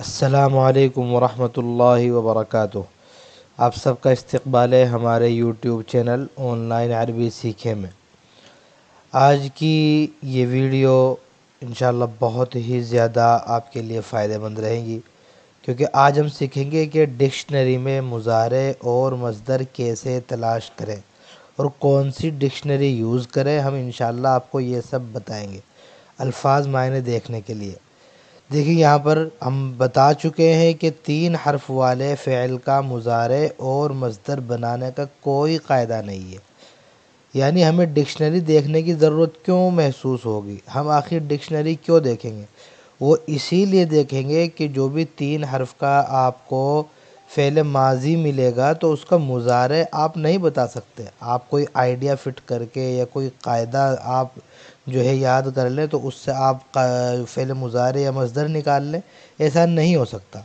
असलकम वरहमल वबरक आप सबका इस्तबाल है हमारे यूट्यूब चैनल ऑनलाइन अरबी सीखे में आज की ये वीडियो इन बहुत ही ज़्यादा आपके लिए फ़ायदेमंद रहेगी क्योंकि आज हम सीखेंगे कि डिक्शनरी में मुजारे और मजदर कैसे तलाश करें और कौन सी डिक्शनरी यूज़ करें हम इन आपको ये सब बताएँगे अल्फाज मायने देखने के लिए देखिए यहाँ पर हम बता चुके हैं कि तीन हर्फ वाले फ़ैल का मुजारे और मजदर बनाने का कोई कायदा नहीं है यानी हमें डिक्शनरी देखने की ज़रूरत क्यों महसूस होगी हम आखिर डिक्शनरी क्यों देखेंगे वो इसीलिए देखेंगे कि जो भी तीन हर्फ का आपको फ़ैल माजी मिलेगा तो उसका मुजारे आप नहीं बता सकते आप कोई आइडिया फ़िट करके या कोई कायदा आप जो है याद कर लें तो उससे आप फ़िअल मुज़ारे या मज़दर निकाल लें ऐसा नहीं हो सकता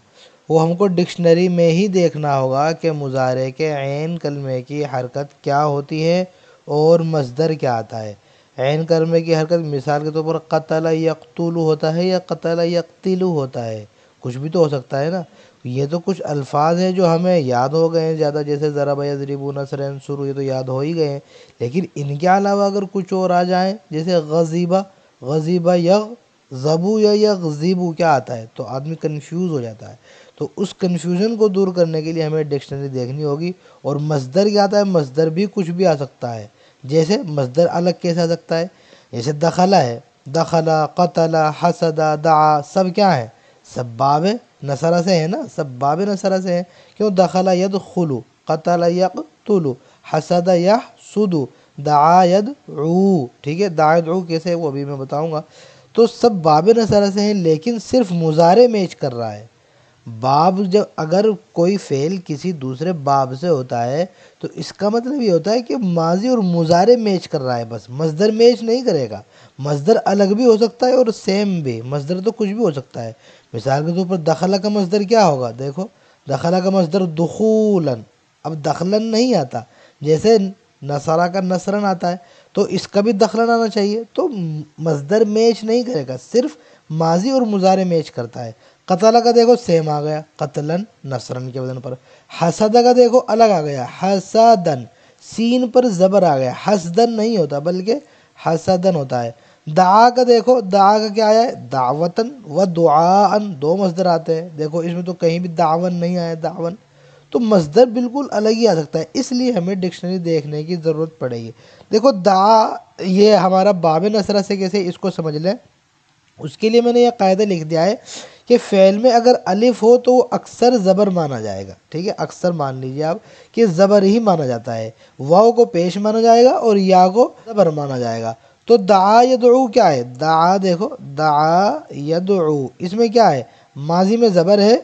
वो हमको डिक्शनरी में ही देखना होगा कि मुज़ारे के ऐन कलमे की हरकत क्या होती है और मज़दर क्या आता है ऐन कलमे की हरकत मिसाल के तौर पर कतल यकतुलू होता है या कतल यकतीलू होता है कुछ भी तो हो सकता है ना ये तो कुछ अल्फाज हैं जो हमें याद हो गए हैं ज़्यादा जैसे ज़रा अजरीबू नसरन सुर ये तो याद हो ही गए हैं लेकिन इनके अलावा अगर कुछ और आ जाए जैसे गजीबा गजीबा यग जबू या ज़ीबू क्या आता है तो आदमी कन्फ्यूज़ हो जाता है तो उस कन्फ्यूज़न को दूर करने के लिए हमें डिक्शनरी देखनी होगी और मजदर क्या आता है मजदर भी कुछ भी आ सकता है जैसे मजदर अलग कैसे आ सकता है जैसे दखला है दखला कतला हसदा दा सब क्या है सब बाब है नसरा से है ना सब बाब नसरा से है क्यों दखला यद खुलू कतल यक तुलु हसद यह सुदु दायद रू ठीक है दायद रू कैसे है वो अभी मैं बताऊँगा तो सब बाब नसरा से हैं लेकिन सिर्फ मुजारे मैच कर रहा है बाब जब अगर कोई फ़ेल किसी दूसरे बाब से होता है तो इसका मतलब ये होता है कि माजी और मुजारे मैच कर रहा है बस मजदर मैच नहीं करेगा मजदर अलग भी हो सकता है और सेम भी मजदर तो कुछ भी हो सकता है मिसाल के तौर पर दखला का मजदर क्या होगा देखो दखला का मजदर दखूलन अब दखलन नहीं आता जैसे नसरा का नसरन आता है तो इसका भी दखलन आना चाहिए तो मजदर मैच नहीं करेगा सिर्फ माजी और मुजारे मैच करता है कतला का देखो सेम आ गया कतलन नसरन के वजन पर हसदा का देखो अलग आ गया हसदन सीन पर ज़बर आ गया हसदन नहीं होता बल्कि हसदन होता है दाग देखो दाग क्या आया है दावतन व दुआन दो मजदर आते हैं देखो इसमें तो कहीं भी दावन नहीं आया दावन तो मजदर बिल्कुल अलग ही आ सकता है इसलिए हमें डिक्शनरी देखने की ज़रूरत पड़ेगी देखो दा ये हमारा बाब नसरा से कैसे इसको समझ लें उसके लिए मैंने यह कायदा लिख दिया है कि फ़ैल में अगर अलिफ हो तो वो अक्सर ज़बर माना जाएगा ठीक है अक्सर मान लीजिए आप कि ज़बर ही माना जाता है वाह को पेश माना जाएगा और या को ज़बर माना जाएगा तो दा यदू क्या है दा देखो दा यदू इसमें क्या है माजी में ज़बर है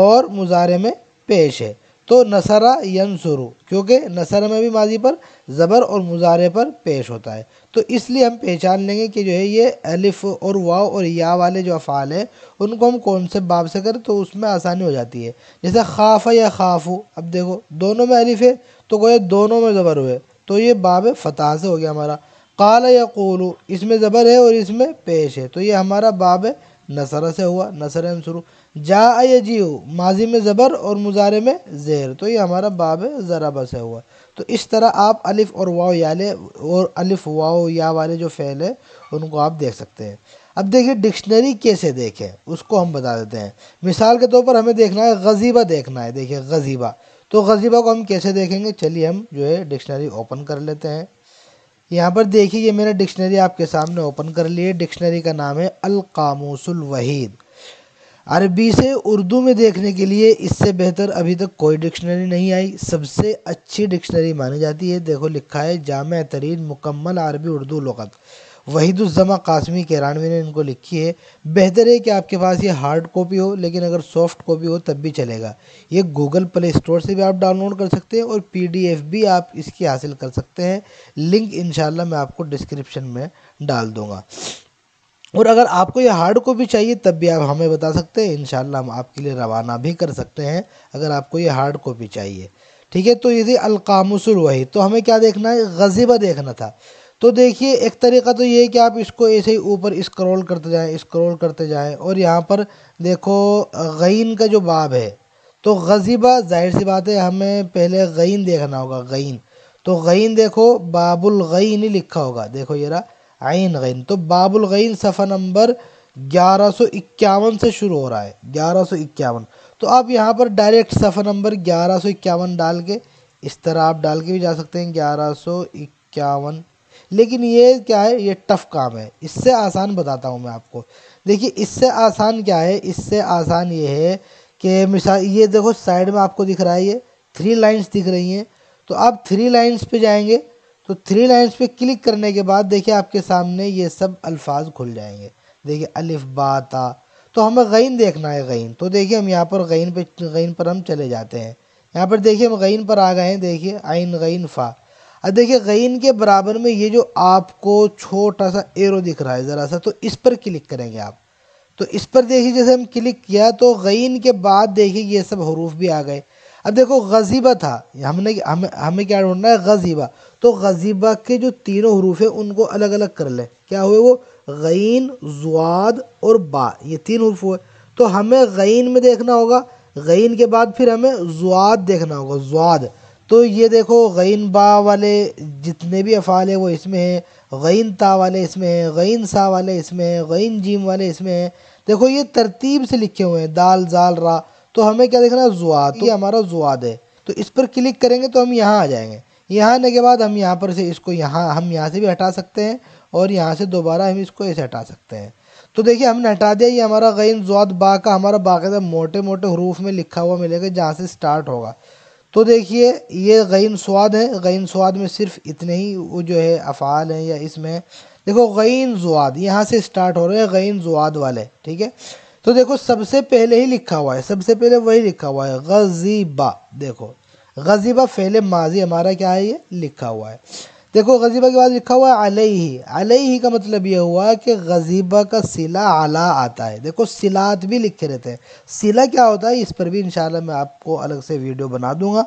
और मुजारे में पेश है तो नसरा यंसुरु क्योंकि नसर में भी माजी पर ज़बर और मुजारे पर पेश होता है तो इसलिए हम पहचान लेंगे कि जो है ये अलिफ और वाव और या वाले जो अफ़ाल हैं उनको हम कौन से बाब से करें तो उसमें आसानी हो जाती है जैसे खाफ या खाफू अब देखो दोनों में अलिफ है तो गोए दोनों में ज़बर हुए तो ये बाब फ़तह से हो गया हमारा काल यकूलू इसमें ज़बर है और इसमें पेश है तो ये हमारा बाब नसर से हुआ नसर शुरू जा जियो माजी में ज़बर और मुजारे में जेर तो ये हमारा बाब ज़राबा से हुआ तो इस तरह आप अलिफ़ और वाओ याले और अलिफ़ वाओ या वाले जो फ़ैल है उनको आप देख सकते हैं अब देखिए डिक्शनरी कैसे देखें उसको हम बता देते हैं मिसाल के तौर पर हमें देखना है गजीबा देखना है देखिए गजीबा तो गजीबा को हम कैसे देखेंगे चलिए हम जो है डिक्शनरी ओपन कर लेते हैं यहाँ पर देखिए ये मैंने डिक्शनरी आपके सामने ओपन कर ली है डिक्शनरी का नाम है अल कामूसुल वहीद अरबी से उर्दू में देखने के लिए इससे बेहतर अभी तक कोई डिक्शनरी नहीं आई सबसे अच्छी डिक्शनरी मानी जाती है देखो लिखा है जाम तरीन मुकम्मल अरबी उर्दू लगत वहीदुलज़मा कासमी केरानवी ने इनको लिखी है बेहतर है कि आपके पास ये हार्ड कॉपी हो लेकिन अगर सॉफ्ट कॉपी हो तब भी चलेगा ये गूगल प्ले स्टोर से भी आप डाउनलोड कर सकते हैं और पीडीएफ भी आप इसकी हासिल कर सकते हैं लिंक इन मैं आपको डिस्क्रिप्शन में डाल दूँगा और अगर आपको ये हार्ड कॉपी चाहिए तब भी आप हमें बता सकते हैं इन हम आपके लिए रवाना भी कर सकते हैं अगर आपको ये हार्ड कॉपी चाहिए ठीक है तो ये थी अलकामसुल वही तो हमें क्या देखना है गजीबा देखना था तो देखिए एक तरीका तो ये है कि आप इसको ऐसे ही ऊपर स्क्रॉल करते जाएं स्क्रॉल करते जाएं और यहाँ पर देखो गईन का जो बाब है तो गजीबा जाहिर सी बात है हमें पहले गईन देखना होगा गईन तो गईन देखो बाबुल गईन ही लिखा होगा देखो ये रहा आइन गईन तो बाबुल गईन सफ़ा नंबर ग्यारह सौ इक्यावन से शुरू हो रहा है ग्यारह सौ इक्यावन तो आप यहाँ पर डायरेक्ट सफ़ा नंबर ग्यारह सौ इक्यावन डाल के इस तरह आप डाल के भी जा सकते हैं ग्यारह सौ इक्यावन लेकिन ये क्या है ये टफ़ काम है इससे आसान बताता हूँ मैं आपको देखिए इससे आसान क्या है इससे आसान ये है कि मिसाल ये देखो साइड में आपको दिख रहा है ये थ्री लाइंस दिख रही हैं तो आप थ्री लाइंस पे जाएंगे तो थ्री लाइंस पे क्लिक करने के बाद देखिए आपके सामने ये सब अल्फाज खुल जाएंगे देखिए अलिफ बाता तो हमें गैन देखना है गैन तो देखिए हम यहाँ पर गैन पे गैन पर हम चले जाते हैं यहाँ पर देखिए हम गैन पर आ गए हैं देखिए आइन गैन फ़ा अब देखिए गैन के बराबर में ये जो आपको छोटा सा एरो दिख रहा है ज़रा सा तो इस पर क्लिक करेंगे आप तो इस पर देखिए जैसे हम क्लिक किया तो गैन के बाद देखिए ये सब हरूफ भी आ गए अब देखो गजीबा था हमने हमें हमें क्या ढूंढना है गजीबा तो गजीबा के जो तीनों हरूफ हैं उनको अलग अलग कर लें क्या हुए वो गैन जुआद और बा ये तीन हरूफ हुए तो हमें गैन में देखना होगा गैन के बाद फिर हमें जुआद देखना होगा जुआद तो ये देखो गैन बा वाले जितने भी अफ़ाल है वो इसमें हैं गैन ता वाले इसमें हैं गैन सा वाले इसमें हैं गैन जीम वाले इसमें हैं देखो ये तरतीब से लिखे हुए हैं दाल जाल रा तो हमें क्या देखना तो ये हमारा जुआद है तो इस पर क्लिक करेंगे तो हम यहाँ आ जाएंगे यहाँ आने के बाद हम यहाँ पर से इसको यहाँ हम यहाँ से भी हटा सकते हैं और यहाँ से दोबारा हम इसको ऐसे हटा सकते हैं तो देखिए हमने हटा दिया ये हमारा गैन जुआद बा का हमारा बाकायदा मोटे मोटे हरूफ में लिखा हुआ मिलेगा जहाँ से स्टार्ट होगा तो देखिए ये गैन स्वाद है गैन स्वाद में सिर्फ इतने ही वो जो है अफ़ाल हैं या इसमें देखो गैन जुआ यहाँ से स्टार्ट हो रहे हैं गैन जुआ वाले ठीक है तो देखो सबसे पहले ही लिखा हुआ है सबसे पहले वही लिखा हुआ है गजीबा देखो गजीबा फेले माजी हमारा क्या है ये लिखा हुआ है देखो गजीबा के बाद लिखा हुआ है अलई ही का मतलब यह हुआ कि गजीबा का सिला आला आता है देखो सिलात भी लिखे रहते हैं सिला क्या होता है इस पर भी इंशाल्लाह मैं आपको अलग से वीडियो बना दूंगा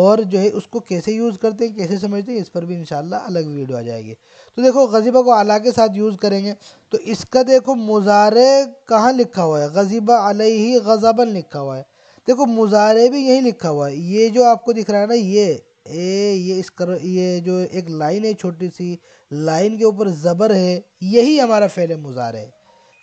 और जो है उसको कैसे यूज़ करते हैं कैसे समझते हैं इस पर भी इंशाल्लाह अलग वीडियो आ जाएगी तो देखो गजीबा को आला के साथ यूज़ करेंगे तो इसका देखो मुजारे कहाँ लिखा हुआ है गजीबा ही गजाबन लिखा हुआ है देखो मुजारे भी यहीं लिखा हुआ है ये जो आपको दिख रहा है ना ये ए ये इस कर ये जो एक लाइन है छोटी सी लाइन के ऊपर ज़बर है यही हमारा फैले मुज़ार है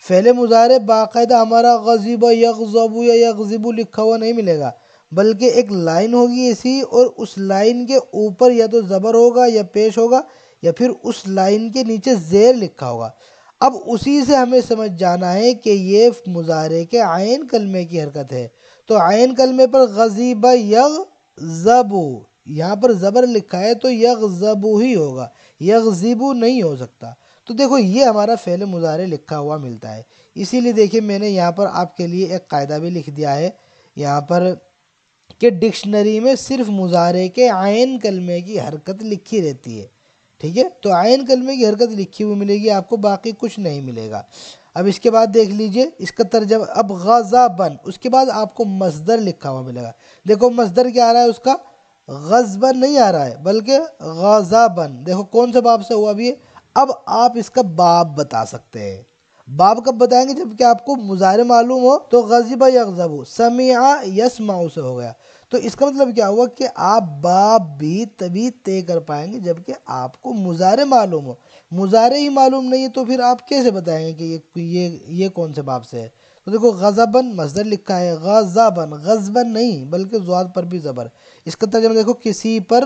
फैले मुज़ार बाकायदा हमारा गजीब यकजबू या लिखा हुआ नहीं मिलेगा बल्कि एक लाइन होगी ऐसी और उस लाइन के ऊपर या तो ज़बर होगा या पेश होगा या फिर उस लाइन के नीचे ज़ेर लिखा होगा अब उसी से हमें समझ जाना है कि ये मुजाहरे के आयन कलमे की हरकत है तो आयन कलमे पर गजीब यग जबू यहाँ पर ज़बर लिखा है तो यकजबू ही होगा यकजिबू नहीं हो सकता तो देखो ये हमारा फ़ैल मुजारे लिखा हुआ मिलता है इसीलिए देखिए मैंने यहाँ पर आपके लिए एक कायदा भी लिख दिया है यहाँ पर कि डिक्शनरी में सिर्फ मुजारे के आयन कलमे की हरकत लिखी रहती है ठीक है तो आयन कलमे की हरकत लिखी हुई मिलेगी आपको बाकी कुछ नहीं मिलेगा अब इसके बाद देख लीजिए इसका तर्जम अब गजा बन उसके बाद आपको मज़दर लिखा हुआ मिलेगा देखो मज़दर क्या आ रहा है उसका गजबन नहीं आ रहा है बल्कि गजाबन देखो कौन से बाब से हुआ अभी अब आप इसका बाप बता सकते हैं बाप कब बताएंगे जबकि आपको मुजाहरे मालूम हो तो गजीबा यकजबू समिया यसमाऊ से हो गया तो इसका मतलब क्या हुआ कि आप बाप भी तभी तय कर पाएंगे जबकि आपको मुजाहरे मालूम हो मुजारे ही मालूम नहीं है तो फिर आप कैसे बताएंगे कि ये ये ये कौन से बाप से है तो देखो गज़बन मजदर लिखा है गज़बन गज़बन नहीं बल्कि जुआद पर भी ज़बर इसका तर्जा देखो किसी पर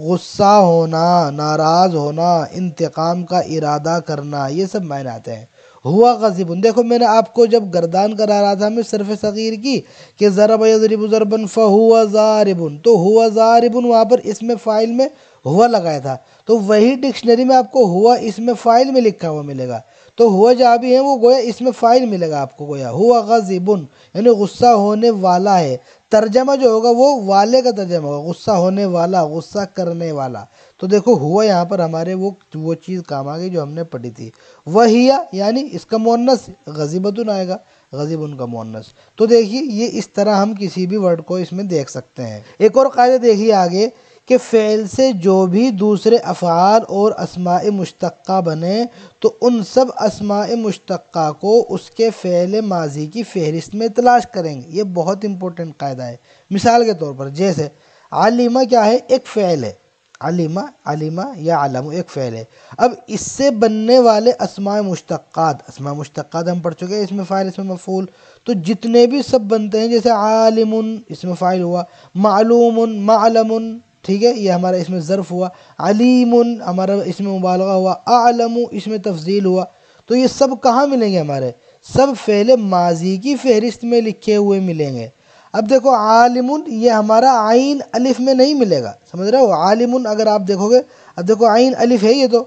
गुस्सा होना नाराज़ होना इंतकाम का इरादा करना ये सब मायने आते हैं हुआ गज़िबन देखो मैंने आपको जब गर्दान करा रहा था मैं सरफ सग़ीर की कि ज़रब ज़रबन फ़ हुआ ज़ारबन तो हुआ ज़ारबन वहाँ पर इसमें फ़ाइल में हुआ लगाया था तो वही डिक्शनरी में आपको हुआ इसमें फ़ाइल में लिखा हुआ मिलेगा तो हुआ जहाँ भी है वो गोया इसमें फ़ाइल मिलेगा आपको गोया हुआ गज़िबुन यानी गुस्सा होने वाला है तर्जमा जो होगा वो वाले का तर्जमा होगा गुस्सा होने वाला गुस्सा करने वाला तो देखो हुआ यहाँ पर हमारे वो वो चीज़ काम आ गई जो हमने पढ़ी थी वहिया यानी इसका मोनस गजीबतुन आएगा गजीब उनका मोनस तो देखिए ये इस तरह हम किसी भी वर्ड को इसमें देख सकते हैं एक और कायदे देखिए आगे कि फ़ैल से जो भी दूसरे अफ़ार और असमाय मुश्तक़ बने तो उन सब असमाय मुश्तक़ को उसके फ़ैल माजी की फ़हरिस्त में तलाश करेंगे ये बहुत इंपॉर्टेंट कायदा है मिसाल के तौर पर जैसे आलिमा क्या है एक फ़ैल है आलिमा आलिमा या आलम एक फ़ैल है अब इससे बनने वाले असमाय मुश्त असमाय मुश्त हम पढ़ चुके हैं इसमें फ़ाइल इसमें मफूल तो जितने भी सब बनते हैं जैसे आलिम इसमें फ़ाइल हुआ मालूम मालमन ठीक है ये हमारा इसमें ज़र्फ़ हुआ अलीम हमारा इसमें मुबालगा हुआ आलम इसमें तफजील हुआ तो ये सब कहाँ मिलेंगे हमारे सब फहले माजी की फहरिस्त में लिखे हुए मिलेंगे अब देखो आलिम ये हमारा आइन अलिफ में नहीं मिलेगा समझ रहे हो आलिम अगर आप देखोगे अब देखो आइन अलिफ है ये तो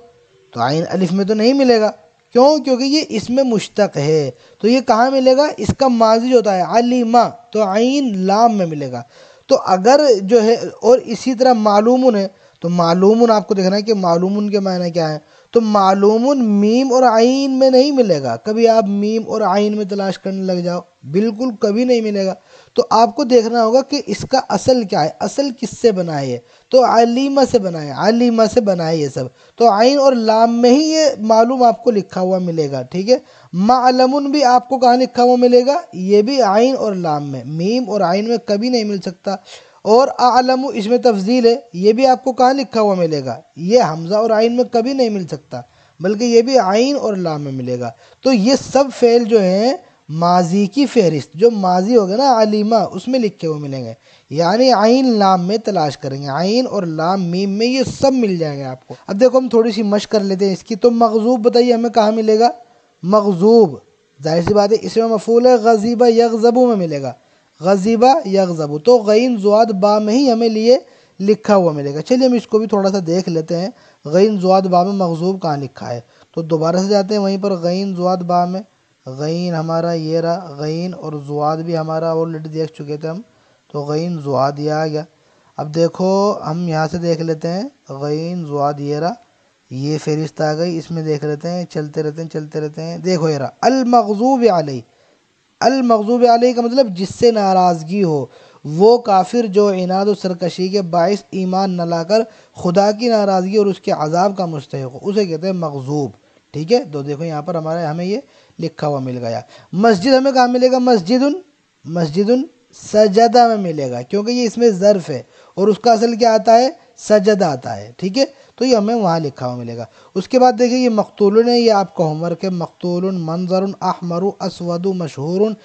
तो आइन अलिफ में तो नहीं मिलेगा क्यों क्योंकि ये इसमें मुश्तक है तो ये कहाँ मिलेगा इसका माजी जो होता है अलीमा तो आइन लाम में मिलेगा तो अगर जो है और इसी तरह मालूम है तो मालूम आपको देखना है कि मालूम के मायने क्या है तो मालूम मीम और आइन में नहीं मिलेगा कभी आप मीम और आइन में तलाश करने लग जाओ बिल्कुल कभी नहीं मिलेगा तो आपको देखना होगा कि इसका असल क्या है असल किससे बनाए है तो आलिमा से बनाए आलिमा से बनाए ये सब तो आइन और लाम में ही ये मालूम आपको लिखा हुआ मिलेगा ठीक है मालमन भी आपको कहाँ लिखा हुआ मिलेगा ये भी आइन और लाम में मीम और आइन में कभी नहीं मिल सकता और आलम इसमें तफजील है ये भी आपको कहाँ लिखा हुआ मिलेगा ये हमज़ा और आइन में कभी नहीं मिल सकता बल्कि ये भी आइन और ला में मिलेगा तो ये सब फ़ेल जो हैं माजी की फहरिस्त जो माजी हो गया ना अलीमा उसमें लिखे हुए मिलेंगे यानी आइन लाम में तलाश करेंगे आइन और लाम मीम में ये सब मिल जाएंगे आपको अब देखो हम थोड़ी सी मश कर लेते हैं इसकी तो मकजूब बताइए हमें कहाँ मिलेगा मकजूब जाहिर सी बात है इसमें मफूल है गजीबा यकजबू में मिलेगा गजीबा यकजबू तो गैन जुआद बा में ही हमें लिए लिखा हुआ मिलेगा चलिए हम इसको भी थोड़ा सा देख लेते हैं गैन जुआद बा में मकजूब कहाँ लिखा है तो दोबारा से जाते हैं वहीं पर गैन जुआद बा में गैन हमारा ये रहा गैन और जुआद भी हमारा ऑलरेडी देख चुके थे हम तो गैन जुआद ये आ गया अब देखो हम यहाँ से देख लेते हैं गैन जुआद ये रहा ये फहरिस्त आ गई इसमें देख लेते हैं चलते रहते हैं चलते रहते हैं देखो ये रहा अलमगजूब आलई अलमकजूब आलही का मतलब जिससे नाराज़गी हो वो काफिर जो इनाद सरकशी के बायस ईमान न लाकर खुदा की नाराज़गी और उसके अजाब का मुस्तक हो उसे कहते हैं मकजूब ठीक है तो देखो यहाँ पर हमारे हमें ये लिखा हुआ मिल गया मस्जिद हमें कहाँ मिलेगा मस्जिद उन मस्जिद उन सजदा में मिलेगा क्योंकि ये इसमें ज़र्फ़ है और उसका असल क्या आता है सजद आता है ठीक है तो ये हमें वहाँ लिखा हुआ मिलेगा उसके बाद देखिए ये मकतूल है ये आपका होमवर्क है मकतूल मंजर अहमर असवद मशहूर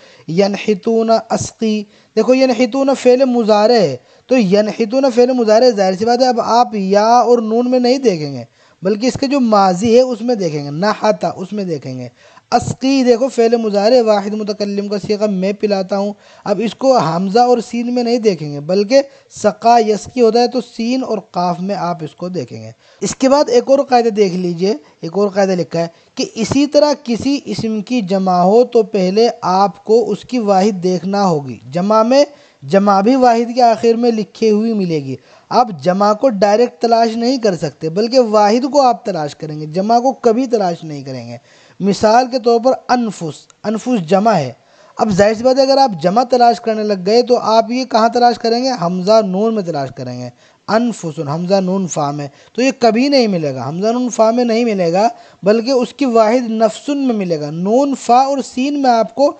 यनहितून असकी देखो यनहितून फ़ेल मुजारे है तो यनहितून फ़ेल मुजारे जाहिर सी बात है अब आप या और नून में नहीं देखेंगे बल्कि इसके जो माजी है उसमें देखेंगे नहाता उसमें देखेंगे अस्की देखो फ़ैल मुजाहरे वाहिद मुतकलम का सीखा मैं पिलाता हूँ अब इसको हमज़ा और सीन में नहीं देखेंगे बल्कि सका यसकी होता है तो सीन और काफ में आप इसको देखेंगे इसके बाद एक और कायदा देख लीजिए एक और कायदा लिखा है कि इसी तरह किसी इसम की जमा हो तो पहले आपको उसकी वाहिद देखना होगी जमा में जमा भी वाहिद के आखिर में लिखी हुई मिलेगी आप जमा को डायरेक्ट तलाश नहीं कर सकते बल्कि वाहिद को आप तलाश करेंगे जमा को कभी तलाश नहीं करेंगे मिसाल के तौर पर अनफुस अनफुस जमा है अब जाहिर सी बात है अगर आप जमा तलाश करने लग गए तो आप ये कहाँ तलाश करेंगे हमज़ा नून में तलाश करेंगे अनफुसन हमज़ा नून फ़ा में तो ये कभी नहीं मिलेगा हमज़ा नून फ़ा में नहीं मिलेगा बल्कि उसकी वाहिद नफसन में मिलेगा नून फ़ा और सीन में आपको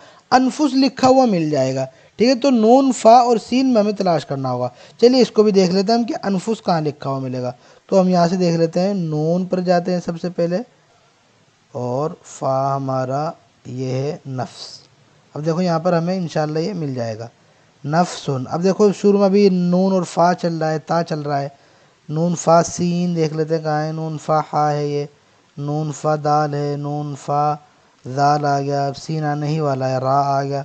अनफुस लिखा हुआ मिल जाएगा ठीक है तो नून फ़ा और सीन में हमें तलाश करना होगा चलिए इसको भी देख लेते हैं हम कि अनफुस कहाँ लिखा हुआ मिलेगा तो हम यहाँ से देख लेते हैं नून पर जाते हैं सबसे पहले और फ़ा हमारा ये है नफ्स अब देखो यहाँ पर हमें इन ये मिल जाएगा नफ्सुन अब देखो शुरू में अभी नून और फ़ा चल रहा है ता चल रहा है नून फ़ा सीन देख लेते हैं कहाँ है नून फ़ा हा है ये नून फ़ा दाल है नून फ़ा दाल आ गया अब सीन आने ही वाला है रा आ गया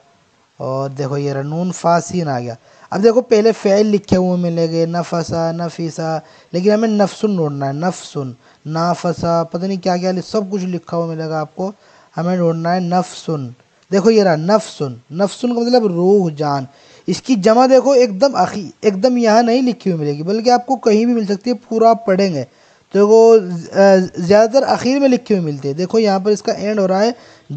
और देखो ये नून फ़ा सीन आ गया अब देखो पहले फ़ैल लिखे हुए मिलेंगे न फसा न फीसा लेकिन हमें नफसुन ढूंढना है नफसुन ना फसा पता नहीं क्या क्या सब कुछ लिखा हुआ मिलेगा आपको हमें ढूंढना है नफसुन देखो ये रहा नफसुन नफसुन का मतलब रूह जान इसकी जमा देखो एकदम अखी एकदम यहाँ नहीं लिखी हुई मिलेगी बल्कि आपको कहीं भी मिल सकती है पूरा आप पढ़ेंगे तो वो ज़्यादातर अखीर में लिखी हुई मिलती है देखो यहाँ पर इसका एंड हो रहा है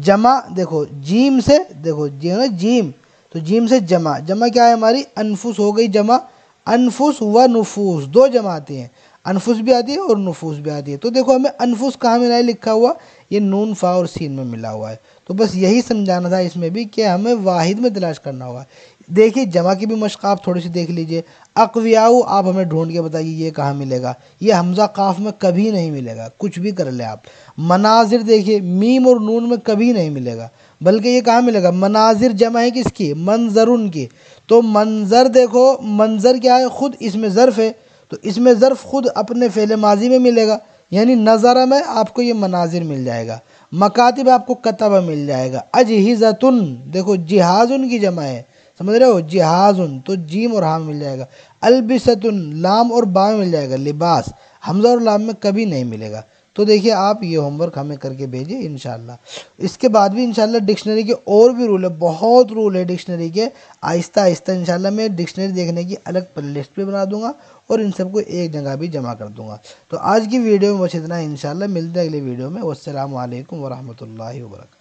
जमा देखो जीम से देखो जी ना जीम तो जीम से जमा जमा क्या है हमारी अनफुस हो गई जमा अनफुस व नफूस दो जमा आती हैं अनफुस भी आती है और नफूस भी आती है तो देखो हमें अनफुस कहाँ मिला है लिखा हुआ ये नून फा और सीन में मिला हुआ है तो बस यही समझाना था इसमें भी कि हमें वाहिद में तलाश करना होगा देखिए जमा की भी मशक आप थोड़ी सी देख लीजिए अकवियाऊ आप हमें ढूंढ के बताइए ये कहाँ मिलेगा ये हमजा काफ में कभी नहीं मिलेगा कुछ भी कर ले आप मनाजिर देखिए मीम और नून में कभी नहीं मिलेगा बल्कि ये कहाँ मिलेगा मनाजिर जमा है किसकी तो मंजर उनकी तो मंज़र देखो मंज़र क्या है ख़ुद इसमें ज़र्फ़ है तो इसमें ज़र्फ़ ख़ुद अपने फेले माजी में मिलेगा यानी नज़ारा में आपको ये मनाजिर मिल जाएगा मकातब आपको कतबा मिल जाएगा अज हिज़त देखो जिहाज़ की जमा है समझ रहे हो जिहाज़ तो जीम और हाम मिल जाएगा अलबिसतुन लाम और बा मिल जाएगा लिबास हमजा और लाम में कभी नहीं मिलेगा तो देखिए आप ये होमवर्क हमें करके भेजिए इन इसके बाद भी इनशाला डिक्शनरी के और भी रूल है बहुत रूल है डिक्शनरी के आहिस्ता आहिस्ता इन मैं डिक्शनरी देखने की अलग प्ले लिस्ट भी बना दूंगा और इन सबको एक जगह भी जमा कर दूंगा तो आज की वीडियो में बस इतना इन मिलते हैं अगली वीडियो में असलम वरहमल वर्क